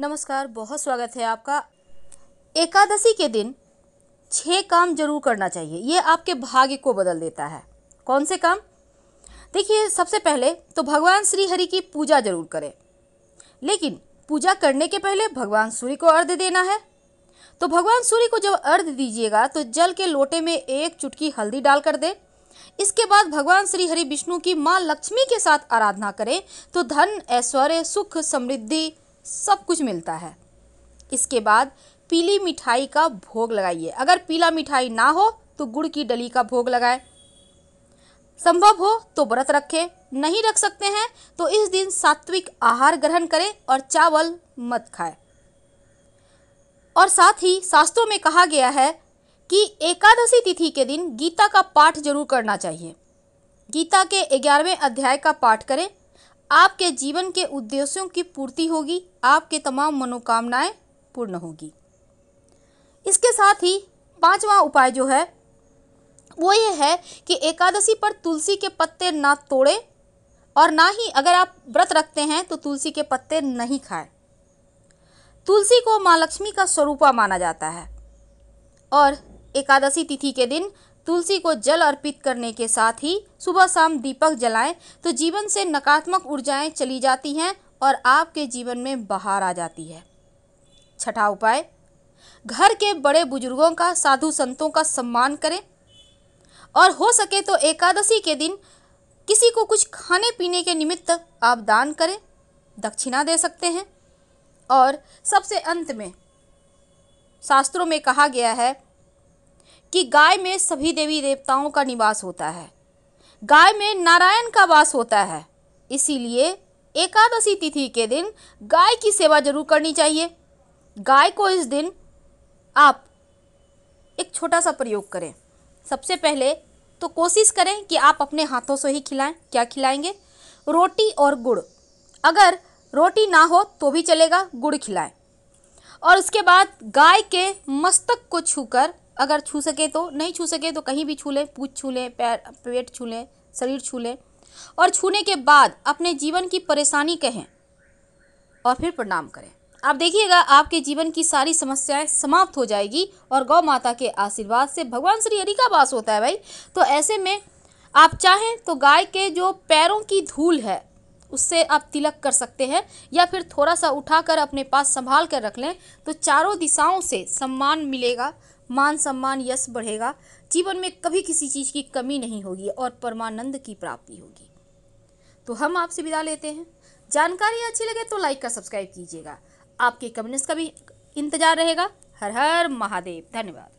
नमस्कार बहुत स्वागत है आपका एकादशी के दिन छः काम जरूर करना चाहिए ये आपके भाग्य को बदल देता है कौन से काम देखिए सबसे पहले तो भगवान श्री हरि की पूजा जरूर करें लेकिन पूजा करने के पहले भगवान सूर्य को अर्घ देना है तो भगवान सूर्य को जब अर्घ दीजिएगा तो जल के लोटे में एक चुटकी हल्दी डाल कर दें इसके बाद भगवान श्री हरि विष्णु की माँ लक्ष्मी के साथ आराधना करें तो धन ऐश्वर्य सुख समृद्धि सब कुछ मिलता है इसके बाद पीली मिठाई का भोग लगाइए अगर पीला मिठाई ना हो तो गुड़ की डली का भोग लगाएं संभव हो तो व्रत रखें नहीं रख सकते हैं तो इस दिन सात्विक आहार ग्रहण करें और चावल मत खाएं और साथ ही शास्त्रों में कहा गया है कि एकादशी तिथि के दिन गीता का पाठ जरूर करना चाहिए गीता के ग्यारहवें अध्याय का पाठ करें आपके जीवन के उद्देश्यों की पूर्ति होगी आपके तमाम मनोकामनाएं पूर्ण होगी इसके साथ ही पांचवा उपाय जो है वो ये है कि एकादशी पर तुलसी के पत्ते ना तोड़े और ना ही अगर आप व्रत रखते हैं तो तुलसी के पत्ते नहीं खाएं तुलसी को माँ लक्ष्मी का स्वरूपा माना जाता है और एकादशी तिथि के दिन तुलसी को जल अर्पित करने के साथ ही सुबह शाम दीपक जलाएं तो जीवन से नकारात्मक ऊर्जाएं चली जाती हैं और आपके जीवन में बाहर आ जाती है छठा उपाय घर के बड़े बुजुर्गों का साधु संतों का सम्मान करें और हो सके तो एकादशी के दिन किसी को कुछ खाने पीने के निमित्त आप दान करें दक्षिणा दे सकते हैं और सबसे अंत में शास्त्रों में कहा गया है कि गाय में सभी देवी देवताओं का निवास होता है गाय में नारायण का वास होता है इसीलिए एकादशी तिथि के दिन गाय की सेवा जरूर करनी चाहिए गाय को इस दिन आप एक छोटा सा प्रयोग करें सबसे पहले तो कोशिश करें कि आप अपने हाथों से ही खिलाएं क्या खिलाएंगे रोटी और गुड़ अगर रोटी ना हो तो भी चलेगा गुड़ खिलाएं और उसके बाद गाय के मस्तक को छूकर अगर छू सके तो नहीं छू सके तो कहीं भी छू लें पूछ छू लें पैर पेट छू लें शरीर छू लें और छूने के बाद अपने जीवन की परेशानी कहें और फिर प्रणाम करें आप देखिएगा आपके जीवन की सारी समस्याएं समाप्त हो जाएगी और गौ माता के आशीर्वाद से भगवान श्री हरि का वास होता है भाई तो ऐसे में आप चाहें तो गाय के जो पैरों की धूल है उससे आप तिलक कर सकते हैं या फिर थोड़ा सा उठाकर अपने पास संभाल कर रख लें तो चारों दिशाओं से सम्मान मिलेगा मान सम्मान यश बढ़ेगा जीवन में कभी किसी चीज़ की कमी नहीं होगी और परमानंद की प्राप्ति होगी तो हम आपसे विदा लेते हैं जानकारी अच्छी लगे तो लाइक का सब्सक्राइब कीजिएगा आपके कमेंट्स का भी इंतजार रहेगा हर हर महादेव धन्यवाद